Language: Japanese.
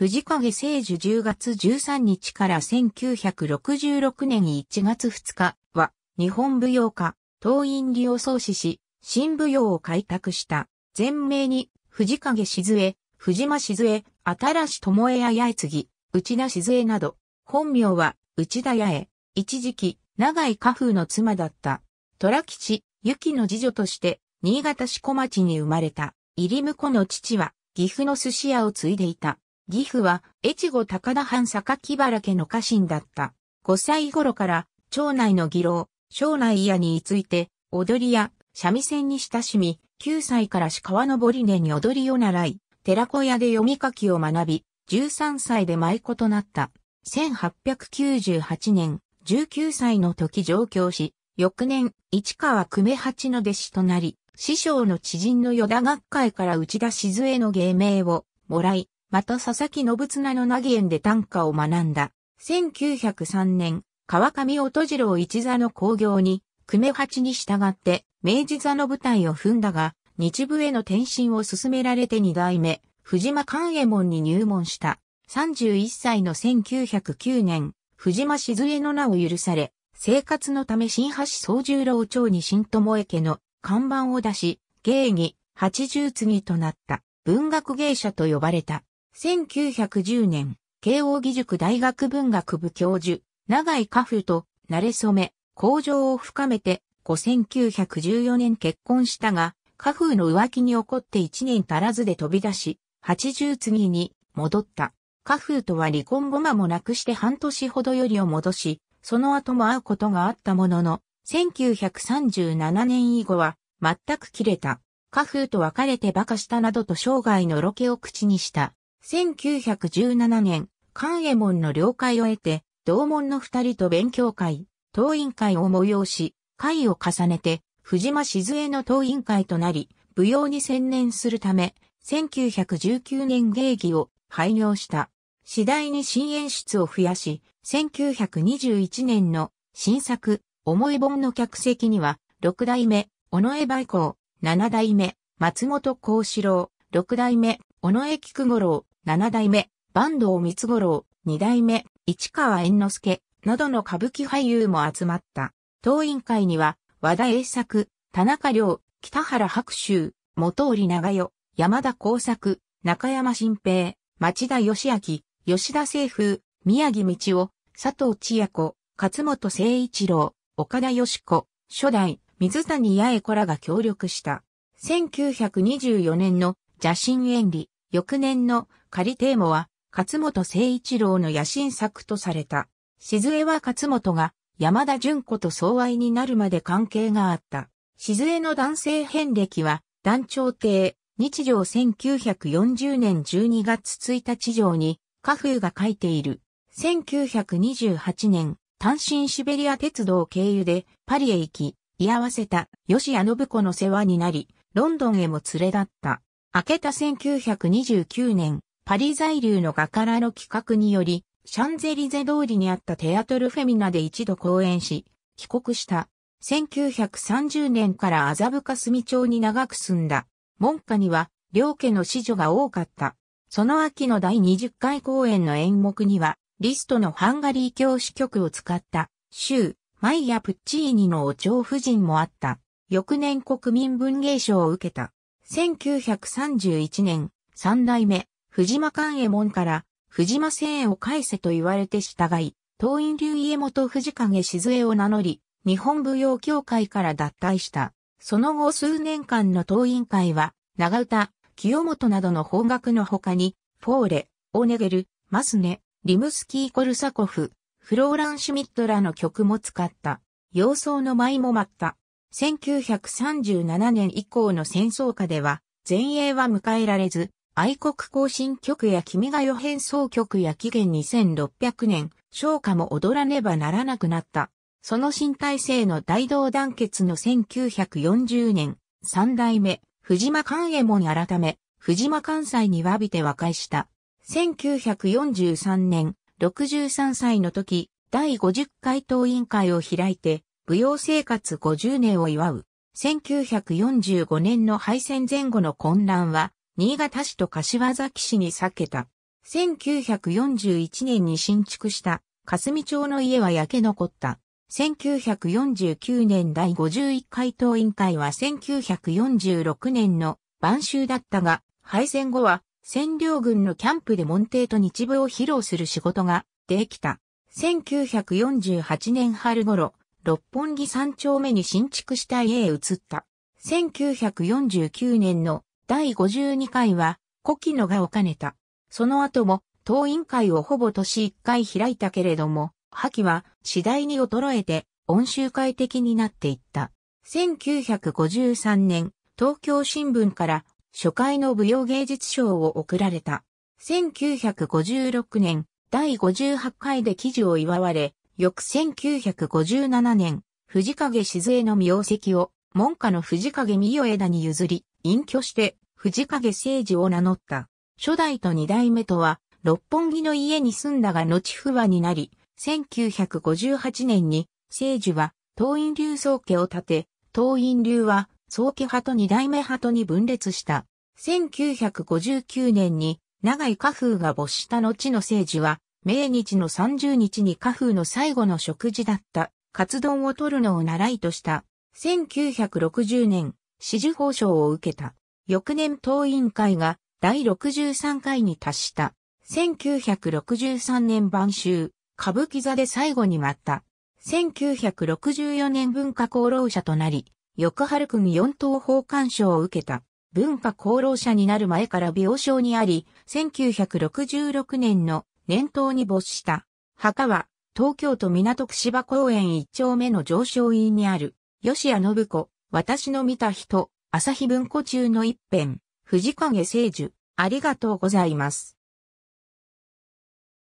藤影聖樹10月13日から1966年1月2日は、日本舞踊家、東院理を創始し、新舞踊を開拓した。前名に、藤影静江、藤間静江、新しも江や八重ぎ、内田静江など、本名は内田八重、一時期、長井家風の妻だった。虎吉、ゆきの次女として、新潟市小町に生まれた、入り婿の父は、岐阜の寿司屋を継いでいた。義父は、越後高田藩榊原家の家臣だった。5歳頃から、町内の議老、町内屋に居ついて、踊りや三味線に親しみ、9歳から鹿川登り根に踊りを習い、寺子屋で読み書きを学び、13歳で舞妓となった。1898年、19歳の時上京し、翌年、市川久米八の弟子となり、師匠の知人の与田学会から内田静江の芸名をもらい、また佐々木信綱の名義園で短歌を学んだ。1903年、川上音次郎一座の興行に、久米八に従って明治座の舞台を踏んだが、日部への転身を勧められて二代目、藤間寛右衛門に入門した。31歳の1909年、藤間静江の名を許され、生活のため新橋総十郎町に新友江家の看板を出し、芸儀、八十次となった文学芸者と呼ばれた。1910年、慶応義塾大学文学部教授、長井家夫と、慣れ染め、向上を深めて、1914年結婚したが、家夫の浮気に起こって1年足らずで飛び出し、80次に戻った。家夫とは離婚後間もなくして半年ほどよりを戻し、その後も会うことがあったものの、1937年以後は全く切れた。家夫と別れて馬鹿したなどと生涯のロケを口にした。1917年、関右衛門の了解を得て、同門の二人と勉強会、党員会を催し、会を重ねて、藤間静江の党員会となり、舞踊に専念するため、1919年芸妓を廃業した。次第に新演出を増やし、1921年の新作、思い本の客席には、六代目、尾上梅光、七代目、松本幸四郎、六代目、尾上菊五郎、七代目、坂東三五郎、二代目、市川猿之助、などの歌舞伎俳優も集まった。当委員会には、和田栄作、田中良、北原白秋、元織長代、山田耕作、中山新平、町田義明、吉田清風、宮城道夫、佐藤千夜子、勝本誠一郎、岡田義子、初代、水谷八重子らが協力した。1924年の邪神演理、翌年の仮テーマは、勝本誠一郎の野心作とされた。静江は勝本が山田純子と相愛になるまで関係があった。静江の男性遍歴は、団長帝、日常1940年12月1日上に、家風が書いている。1928年、単身シベリア鉄道経由でパリへ行き、居合わせた吉谷信子の世話になり、ロンドンへも連れ立った。明けた1929年、パリ在留の画からの企画により、シャンゼリゼ通りにあったテアトルフェミナで一度公演し、帰国した。1930年から麻布霞町に長く住んだ。門下には、両家の子女が多かった。その秋の第20回公演の演目には、リストのハンガリー教師局を使った、シュー、マイヤ・プッチーニのお蝶夫人もあった。翌年国民文芸賞を受けた。1931年、三代目、藤間勘右衛門から、藤間清を返せと言われて従い、東院流家元藤影静江を名乗り、日本舞踊協会から脱退した。その後数年間の東院会は、長唄、清本などの方角の他に、フォーレ、オネゲル、マスネ、リムスキー・コルサコフ、フローラン・シュミットらの曲も使った。様相の舞も舞った。1937年以降の戦争下では、前衛は迎えられず、愛国行進局や君が代変奏局や紀元2600年、昇華も踊らねばならなくなった。その新体制の大同団結の1940年、三代目、藤間寛衛門改め、藤間関西に詫びて和解した。1943年、63歳の時、第50回党委員会を開いて、舞踊生活50年を祝う。1945年の敗戦前後の混乱は、新潟市と柏崎市に避けた。1941年に新築した霞町の家は焼け残った。1949年第51回党委員会は1946年の晩秋だったが、敗戦後は占領軍のキャンプで門弟と日舞を披露する仕事ができた。1948年春頃、六本木三丁目に新築した家へ移った。1949年の第52回は、古希野が置兼ねた。その後も、党委員会をほぼ年1回開いたけれども、覇気は次第に衰えて、温州会的になっていった。1953年、東京新聞から初回の舞踊芸術賞を贈られた。1956年、第58回で記事を祝われ、翌1957年、藤影静江の名跡を、門下の藤影美代枝に譲り、隠居して、藤影誠治を名乗った。初代と二代目とは、六本木の家に住んだが後不和になり、1958年に、政治は、東院流宗家を建て、東院流は、宗家派と二代目派とに分裂した。1959年に、長井家風が没した後の政治は、命日の30日に家風の最後の食事だったカツ丼を取るのを習いとした1960年紫綬法章を受けた翌年党委員会が第63回に達した1963年晩秋歌舞伎座で最後に舞った1964年文化功労者となり翌春君四等法官賞を受けた文化功労者になる前から病床にあり、1966年の念頭に没した。墓は、東京都港区芝公園一丁目の上昇院にある、吉谷信子、私の見た人、朝日文庫中の一編、藤影聖樹、ありがとうございます。